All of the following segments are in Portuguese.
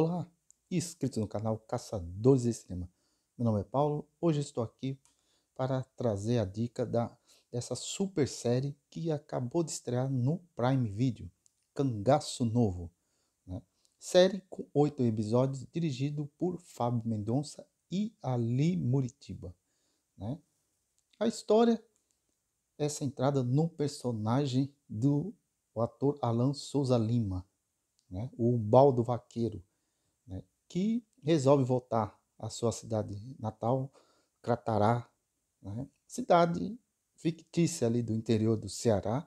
Olá, inscritos no canal Caçadores de Cinema. Meu nome é Paulo. Hoje estou aqui para trazer a dica da, dessa super série que acabou de estrear no Prime Video, Cangaço Novo. Né? Série com oito episódios, dirigido por Fábio Mendonça e Ali Muritiba. Né? A história é centrada no personagem do ator Alan Souza Lima, né? o Baldo Vaqueiro que resolve voltar à sua cidade natal, Cratará, né? cidade fictícia ali do interior do Ceará,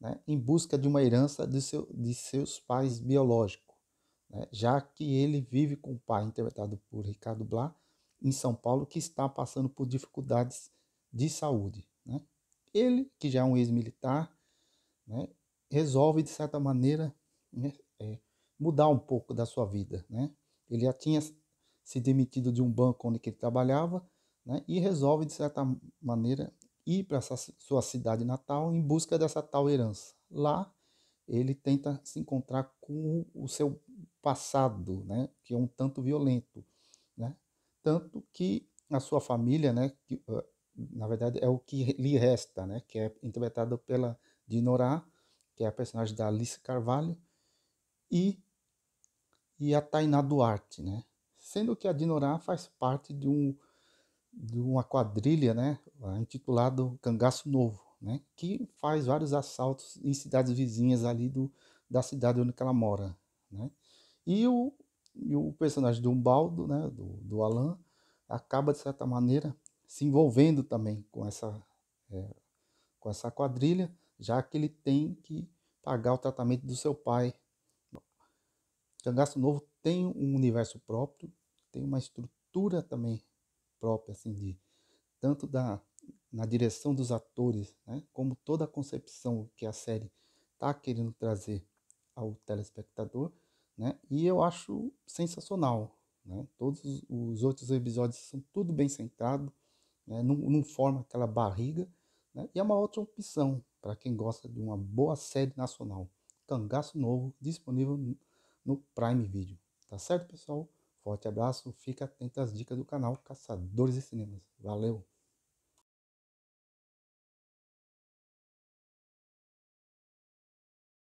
né? em busca de uma herança de, seu, de seus pais biológicos, né? já que ele vive com o pai, interpretado por Ricardo Blá, em São Paulo, que está passando por dificuldades de saúde. Né? Ele, que já é um ex-militar, né? resolve, de certa maneira, né? É, mudar um pouco da sua vida, né? Ele já tinha se demitido de um banco onde ele trabalhava né, e resolve, de certa maneira, ir para sua cidade natal em busca dessa tal herança. Lá, ele tenta se encontrar com o seu passado, né, que é um tanto violento. Né? Tanto que a sua família, né, que, eh, na verdade, é o que lhe resta, né, que é interpretado pela Dinorá, que é a personagem da Alice Carvalho, e e a Tainá Duarte, né? Sendo que a Dinorá faz parte de, um, de uma quadrilha, né? Ah, intitulado Cangaço Novo, né? Que faz vários assaltos em cidades vizinhas ali do, da cidade onde ela mora, né? E o, e o personagem do Umbaldo, né? Do, do Alan, acaba de certa maneira se envolvendo também com essa é, com essa quadrilha, já que ele tem que pagar o tratamento do seu pai, cangaço novo tem um universo próprio, tem uma estrutura também própria, assim, de, tanto da, na direção dos atores, né, como toda a concepção que a série está querendo trazer ao telespectador, né, e eu acho sensacional. Né, todos os outros episódios são tudo bem centrado, né, não, não forma aquela barriga, né, e é uma outra opção para quem gosta de uma boa série nacional. Cangaço Novo, disponível no Prime Video. Tá certo, pessoal? Forte abraço, fica atento às dicas do canal Caçadores de Cinemas. Valeu!